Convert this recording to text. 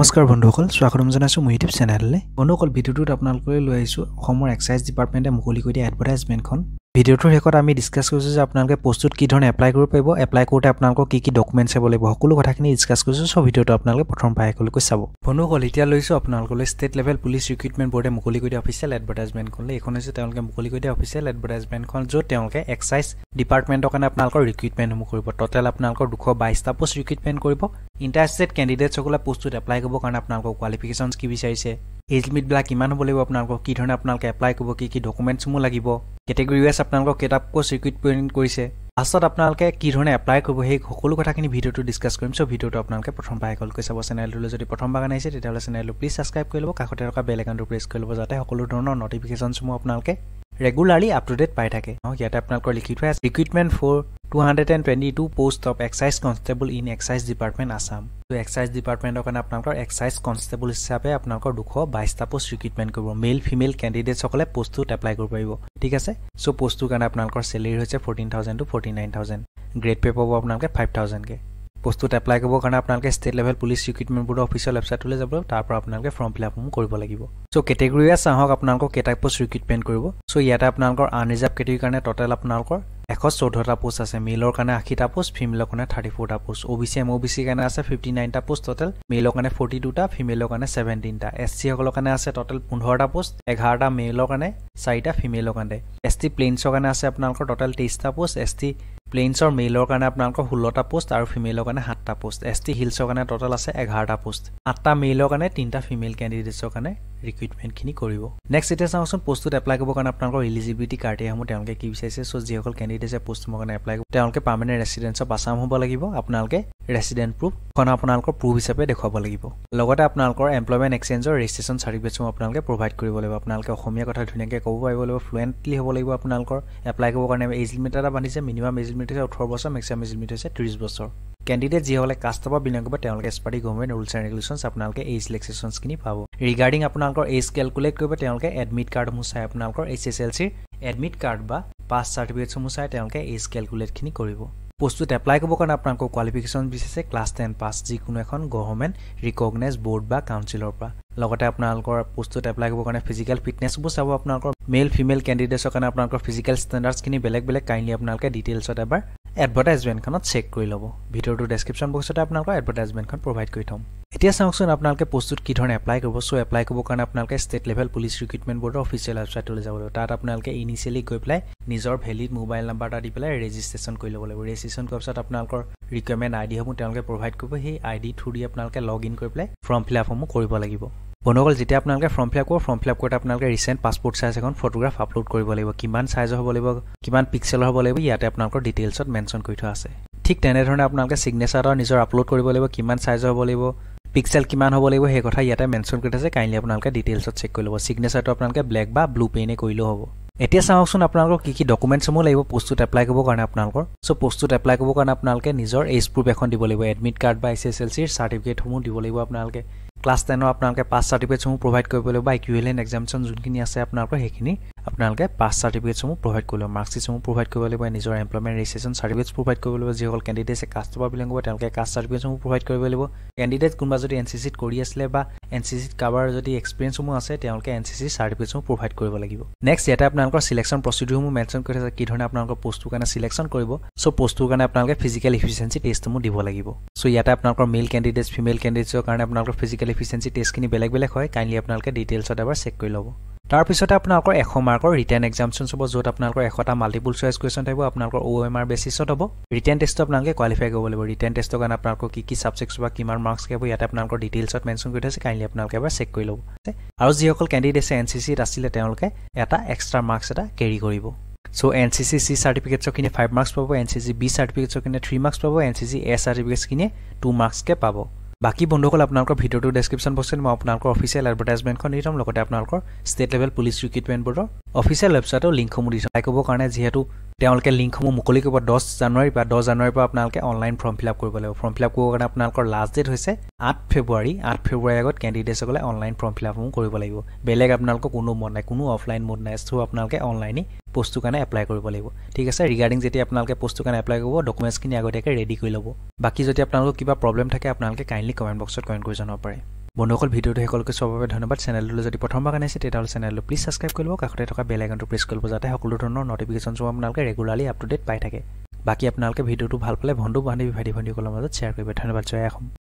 নমস্কাৰ বন্ধুসকল স্বাগতম জনাইছোঁ মোৰ ইউটিউব চেনেললৈ বন্ধুসকল ভিডিঅ'টোত আপোনালোকলৈ লৈ আহিছোঁ অসমৰ এক্সাইজ ডিপাৰ্টমেণ্টে মুকলি কৰি দিয়া এডভাৰটাইজমেণ্টখন ভিডিঅ'টোৰ শেষত আমি ডিছকাছ কৰিছোঁ যে আপোনালোকে প'ষ্টটোত কি ধৰণে এপ্লাই কৰিব পাৰিব এপ্লাই কৰোঁতে আপোনালোকৰ কি কি ডকুমেণ্টছ হ'ব লাগিব সকলো কথাখিনি ডিছকাছ কৰিছোঁ চ' ভিডিঅ'টো আপোনালোকে প্ৰথম পাহেকলৈকৈ চাব ভনুসকল এতিয়া লৈছোঁ আপোনালোকলৈ ষ্টেট লেভেল পুলিচ ৰিক্ৰুইটমেণ্ট বৰ্ডে মুকলি কৰি দিয়া অফিচিয়েল এডভাৰটাইজমেণ্টখনলৈ এইখন হৈছে তেওঁলোকে মুকলি কৰি দিয়া অফিচিয়েল এডভাৰটাইজমেণ্টখন য'ত তেওঁলোকে এক্সাইজ ডিপাৰ্টমেণ্টৰ কাৰণে আপোনালোকৰ ৰিক্ৰুইটমেণ্টসমূহ কৰিব ট'টেল আপোনালোকৰ দুশ বাইছটা পোষ্ট ৰিক্ৰুইটমেণ্ট কৰিব ইণ্টাৰষ্টেড কেণ্ডিডেটছসকলে প'ষ্টটোত এপ্লাই কৰিবৰ কাৰণে আপোনালোকৰ কোৱালিফিকেশ্যনছ কি বিচাৰিছে এজ লিমিটবিলাক কিমান হ'ব লাগিব আপোনালোকক কি ধৰণে আপোনালোকে এপ্লাই কৰিব কি কি ডকুমেণ্টছসমূহ লাগিব কেটেগৰি ৱাইজ আপোনালোকক কেইটাপকৈ চিকুইট পেইণ্ট কৰিছে লাষ্টত আপোনালোকে কি ধৰণে এপ্লাই কৰিব সেই সকলো কথাখিনি ভিডিঅ'টো ডিছকাছ কৰিম চ' ভিডিঅ'টো আপোনালোকে প্ৰথম পাই কল কৰি চাব চেনেলটোলৈ যদি প্ৰথম বাগান আহিছে তেতিয়াহ'লে চেনেলটো প্লিজ ছাবস্ক্ৰাইব কৰি ল'ব কাষতে থকা বেল একাউণ্টটো প্ৰেছ কৰি ল'ব যাতে সকলো ধৰণৰ নটিফিকেশ্যনসমূহ আপোনালোকে ৰেগুলাৰলি আপ টু ডেট পাই থাকে ইয়াতে আপোনালোকৰ লিখি থোৱা recruitment for 222 post of excise constable in excise department Assam তো এক্সাইজ ডিপাৰ্টমেণ্টৰ কাৰণে আপোনালোকৰ এক্সাইজ কনষ্টেবল হিচাপে আপোনালোকৰ দুশ বাইছটা পোষ্ট ৰিক্ৰুইটমেণ্ট কৰিব মেল ফিমেল কেণ্ডিডেটছসকলে পোষ্টটোত এপ্লাই কৰিব পাৰিব ঠিক আছে চ' পোষ্টটোৰ কাৰণে আপোনালোকৰ চেলেৰি হৈছে fourteen thousand to forty nine thousand grade pay পাব আপোনালোকে ফাইভ থাউজেণ্ডকে পোষ্টটোত এপ্লাই কৰিবৰ কাৰণে আপোনালোকে ষ্টেট লেভেল পুলিচ ৰিক্ৰুটমেণ্ট বোৰ্ডৰ অফিচৰ ৱেবছাইটলৈ যাব তাৰপৰা আপোনালোকে ফৰ্ম ফিল আপসমূহ কৰিব লাগিব চ' কেটেগৰিয়ে চাহক আপোনালোকৰ কেইটা পোষ্ট ৰিক্ৰুইটমেণ্ট কৰিব চ' ইয়াতে আপোনালোকৰ আনৰিজাৰ্ভ কেটেগৰীৰ কাৰণে ট'টেল আপোনালোকৰ এশ চৈধ্যটা পোষ্ট আছে মেলৰ কাৰণে আশীটা পোষ্ট ফিমেলৰ কাৰণে থাৰ্টি ফ'ৰটা post O' B C M O' B C কাৰণে আছে ফিফটি নাইনটা পোষ্ট ট'টেল মেলৰ কাৰণে ফৰ্টি টুটা ফিমেলৰ কাৰণে ছেভেণ্টিনটা এছ চিসকলৰ কাৰণে আছে ট'টেল পোন্ধৰটা পোষ্ট এঘাৰটা মেলৰ কাৰণে চাৰিটা ফিমেলৰ কাৰণে এছ টি প্লেইনছৰ কাৰণে আছে আপোনালোকৰ ট'টেল তেইছটা পোষ্ট এছ টি প্লেইনছৰ মেইলৰ কাৰণে আপোনালোকৰ ষোল্লটা পোষ্ট আৰু ফিমেলৰ কাৰণে সাতটা পোষ্ট এছ টি হিলছৰ কাৰণে টোটেল আছে এঘাৰটা পোষ্ট আঠটা মেইলৰ কাৰণে তিনিটা ফিমেল কেণ্ডিডেটছৰ কাৰণে ৰিক্ৰুইটমেণ্টখিনি কৰিব নেক্সট এতিয়া চাওঁচোন পোষ্টটোত এপ্লাই কৰিবৰ কাৰণে আপোনালোকৰ এলিজিবিলিটি কাৰ্ডেসমূহ তেওঁলোকে কি বিচাৰিছে চ' যিসকল কেণ্ডিডেটছে পোষ্টসমূহৰ কাৰণে এপ্লাই কৰিব তেওঁলোকে পাৰ্মানেণ্ট ৰেচিডেঞ্চৰ বাচাম হ'ব লাগিব আপোনালোকে ৰেচিডেণ্ট প্ৰুফ সেইখন আপোনালোকৰ প্ৰুফ হিচাপে দেখুৱাব লাগিব লগতে আপোনালোকৰ এমপ্লয়মেণ্ট এক্সেঞ্জৰ ৰেজিষ্ট্ৰেশ্যন চাৰ্টিফিকেটসমূহ আপোনালোকে প্ৰভাইড কৰিব লাগিব আপোনালোকে অসমীয়া কথা ধুনীয়াকৈ ক'ব পাৰিব লাগিব ফ্লুৱেণ্টলি হ'ব লাগিব আপোনালোকৰ এপ্লাই কৰিব কাৰণে এজ লিমিট এটা বান্ধিছে মিনিমাম এজ লিমিট হৈছে ওঠৰ বছৰ মেক্সিমাম এজ লিমিট হৈছে ত্ৰিছ বছৰ কেণ্ডিডেট যিসকলে কাষ্ট পাব বিনিয়োগ কৰিব তেওঁলোকে as per the government rules and regulation আপোনালোকে এইজ লেকচেশ্যনখিনি পাব ৰিগাৰ্ডিং আপোনালোকৰ এইজ কেলকুলেট কৰিব তেওঁলোকে এডমিট কাৰ্ডসমূহ চাই আপোনালোকৰ এইচ এছ এল চিৰ এডমিট কাৰ্ড বা পাছ চাৰ্টিফিকেটসমূহ চাই তেওঁলোকে এইজ কেলকুলেটখিনি কৰিব পোষ্টটোত এপ্লাই কৰিবৰ কাৰণে আপোনালোকৰ কোৱালিফিকেশ্যন বিচাৰিছে ক্লাছ টেন পাছ যিকোনো এখন গভৰ্ণমেণ্ট ৰিকগনাইজ বৰ্ড বা কাউঞ্চিলৰ পৰা লগতে আপোনালোকৰ পোষ্টটোত এপ্লাই কৰিবৰ কাৰণে ফিজিকেল ফিটনেছবোৰ চাব আপোনালোকৰ মেল ফিমেল কেণ্ডিডেটছৰ কাৰণে আপোনালোকৰ ফিজিকেল ষ্টেণ্ডাৰ্ডছখিনি বেলেগ বেলেগ কাইণ্ডলি আপোনালোকে ডিটেইলছত এবাৰ এডভাৰটাইজমেণ্টখনত চেক কৰি ল'ব ভিডিঅ'টো ডেছক্ৰিপশ্যন বক্সতে আপোনালোকৰ এডভাৰটাইজমেণ্টখন প্ৰভাইড কৰি থ'ম এতিয়া চাওকচোন আপোনালোকে প্ৰস্তুত কি ধৰণে এপ্লাই কৰিব চ' এপ্লাই কৰিবৰ কাৰণে আপোনালোকে ষ্টেট লেভেল পুলিচ ৰিক্ৰুইটমেণ্ট বৰ্ডৰ অফিচিয়েল ৱেবছাইটলৈ যাব লাগিব তাত আপোনালোকে ইনিচিয়েলি গৈ পেলাই নিজৰ ভেলিড মোবাইল নাম্বাৰ এটা দি পেলাই ৰেজিষ্ট্ৰেশ্যন কৰি ল'ব লাগিব ৰেজিষ্ট্ৰেশ্যন কৰাৰ পিছত আপোনালোকৰ ৰিকুৱাৰমেণ্ট আই ডিসমূহ তেওঁলোকে প্ৰভাইড কৰিব সেই আই ডি দি আপোনালোকে লগ ইন কৰি পেলাই ফৰ্ম ফিল আপসমূহ কৰিব লাগিব বন্ধুসকল যেতিয়া আপোনালোকে ফৰ্ম ফিল আপ কৰিব ফৰ্ম ফিল আপ কৰোঁতে আপোনালোকে ৰিচেণ্ট পাছপৰ্ট চাইজ এখন ফটোগ্ৰাফ আপলোড কৰিব লাগিব কিমান চাইজৰ হ'ব লাগিব কিমান পিক্সেলৰ হ'ব লাগিব ইয়াতে আপোনালোকৰ ডিটেইলছত মেনশ্যন কৰি থোৱা আছে ঠিক তেনেধৰণে আপোনালোকে ছিগনেচাৰ এটা নিজৰ আপলোড কৰিব লাগিব কিমান চাইজৰ হ'ব লাগিব পিক্সেল কিমান হ'ব লাগিব সেই কথা ইয়াতে মেনশ্যন কৰি থাকে কাইণ্ডলি আপোনালোকে ডিটেইলছত চেক কৰি ল'ব চিগনেচাৰটো আপোনালোকে ব্লেক বা ব্লু পেইনে কৰিলেও হ'ব এতিয়া চাওকচোন আপোনালোকৰ কি কি ডকুমেণ্টছসমূহ লাগিব পষ্টটোত এপ্লাই কৰিবৰ কাৰণে আপোনালোকৰ চ' পোষ্টটোত এপ্লাই কৰিবৰ কাৰণে আপোনালোকে নিজৰ এজ প্ৰুফ এখন দিব লাগিব এডমিট কাৰ্ড বা এছ এছ এল চিৰ চাৰ্টিফিকেটসমূহ দিব লাগিব আপোনালোকে ক্লাছ টেনৰ আপোনালোকে পাছ চাৰ্টিফিকেটসমূহ প্ৰভাইড কৰিব লাগিব বা ইকুৱেল এণ্ড এক্সামিশ্যন যোনখিনি আছে আপোনালোকৰ সেইখিনি আপোনালোকে পাছ চাৰ্টিফিকেটসমূহ প্ৰভাইড কৰিব লাগিব মাৰ্কশ্বিটসমূহ প্ৰভাইড কৰিব লাগিব নিজৰ এমপ্লয়মেণ্ট ৰেজিষ্ট্ৰেশ্যন চাৰ্টিফিকেট প্ৰভাইড কৰিব লাগিব যিসকল কেণ্ডিডেট আছে কাষ্ট পাব বিলাক তেওঁলোকে কাষ্ট চাৰ্টিফিকেটসমূহ প্ৰভাইড কৰিব লাগিব কেণ্ডিডেট কোনোবা যদি এন চি চিত কৰি আছিলে বা এন চি চিত কাৰোবাৰ যদি এক্সপিৰিয়েঞ্চসমূহ আছে তেওঁলোকে এন চি চি চাৰ্টিফিকেটসমূহ প্ৰভাইড কৰিব লাগিব নেক্সট ইয়াতে আপোনালোকৰ চিলেকশ্যন প্ৰচিডিঅ'সমূহ মেনশ্যন কৰি থাকে কি ধৰণে আপোনালোকৰ পষ্টটোৰ কাৰণে চিলেকশ্যন কৰিব চ' পষ্টটোৰ কাৰণে আপোনালোকে ফিজিকেল এফিচিয়েঞ্চি টেষ্টসমূহ দিব লাগিব চ' ইয়াতে আপোনালোকৰ মেল কেণ্ডিডেটছ ফিমেল কেণ্ডিডেটছৰ কাৰণে আপোনালোকৰ ফিজিকেল এফিচিয়েঞ্চি টেষ্টখিনি বেলেগ বেলেগ হয় কাইণ্ডলি আপোনালোকে ডিটেইলছত এবাৰ চেক কৰি ল'ব তাৰপিছতে আপোনালোকৰ এশ মাৰ্কৰ ৰিটাৰ্ণ এক্সামশ্যনছ হ'ব য'ত আপোনালোকৰ এশটা মাল্টিপুল চইচ কুৱেশ্যন থাকিব আপোনালোকৰ অ' এম আৰ বেচিছত হ'ব ৰিটাৰ্ণ টেষ্টত আপোনালোকে কোৱালিফাই কৰিব লাগিব ৰিটাৰ্ণ টেষ্টৰ কাৰণে আপোনালোকৰ কি কি ছাবজেক্টছ বা কিমান মাৰ্কছ কাব ইয়াতে আপোনালোকৰ ডিটেইলছত মেনশ্যন কৰি থৈছে কাইণ্ডলি আপোনালোকে এবাৰ চেক কৰি ল'ব আৰু যিসকল কেণ্ডিডেটছে এন চি চিত আছিলে তেওঁলোকে এটা এক্সট্ৰা মাৰ্কছ এটা কেৰি কৰিব so' N C C C চাৰ্টিফিকেটছৰখিনি ফাইভ মাৰ্কছ পাব এন চি চি বি চাৰ্টিফিকেটছৰখিনি থ্ৰী মাৰ্কছ পাব এন চি চি এ চাৰ্টিফিকেটছখিনিয়ে টু মাৰ্কছকৈ পাব বাকী বন্ধুসকল আপোনালোকৰ ভিডিঅ'টো ডেছক্ৰিপশ্যন বক্সত মই আপোনালোকৰ অফিচিয়েল এডভাৰটাইজমেণ্টখন দি থ'ম লগতে আপোনালোকৰ ষ্টেট লেভেল পুলিচ ৰিক্ৰুইটমেণ্ট বৰ্ডৰ অফিচিয়েল ৱেবছাইটৰ লিংকসমূহ দি থ'ম ক'বৰ কাৰণে যিহেতু তেওঁলোকে লিংকসমূহ মুকলি কৰিব দহ জানুৱাৰী বা দহ জানুৱাৰীৰ পৰা আপোনালোকে অনলাইন ফৰ্ম ফিল আপ কৰিব লাগিব ফৰ্ম ফিল আপ কৰিবৰ কাৰণে আপোনালোকৰ লাষ্ট ডেট হৈছে আঠ ফেব্ৰুৱাৰী আঠ ফেব্ৰুৱাৰী আগত কেণ্ডিডেটসকলে অনলাইন ফৰ্ম ফিল আপসমূহ কৰিব লাগিব বেলেগ আপোনালোকৰ কোনো মত নাই কোনো অফলাইন মত নাই চ' আপোনালোকে অনলাইনে পষ্টটোৰ কাৰণে এপ্লাই কৰিব লাগিব ঠিক আছে ৰিগাৰ্ডিং যেতিয়া আপোনালোকে পষ্টটোৰ কাৰণে এপ্লাই কৰিব ডকুমেণ্টছখিনি আগতীয়াকৈ ৰেডি কৰি ল'ব বাকী যদি আপোনালোকৰ কিবা প্ৰব্লেম থাকে আপোনালোকে কাইণ্ডলি কমেণ্ট বক্সত কমেণ্ট কৰি জনাব পাৰে বন্ধুসকল ভিডিওটো সকলোকে সবাবে ধন্যবাদ চেনেলটো যদি প্ৰথমবাৰ কাৰণে তেতিয়াহ'লে চেনেলটো প্লিজ ছাবস্ক্ৰাইব কৰিব কাষতে থকা বেল আইকনটো প্ৰেছ কৰিব যাতে সকলো ধৰণৰ নটিফিকেশ্যনসমূহ আপোনালোকে ৰেগুলাৰলি আপ টু ডেট পাই থাকে বাকী আপোনালোকে ভিডিঅ'টো ভাল পালে বন্ধু বান্ধৱী ভাইটি ভণ্টিসকলৰ মাজত শ্বেয়াৰ কৰিব ধন্যবাদ জয় আহোম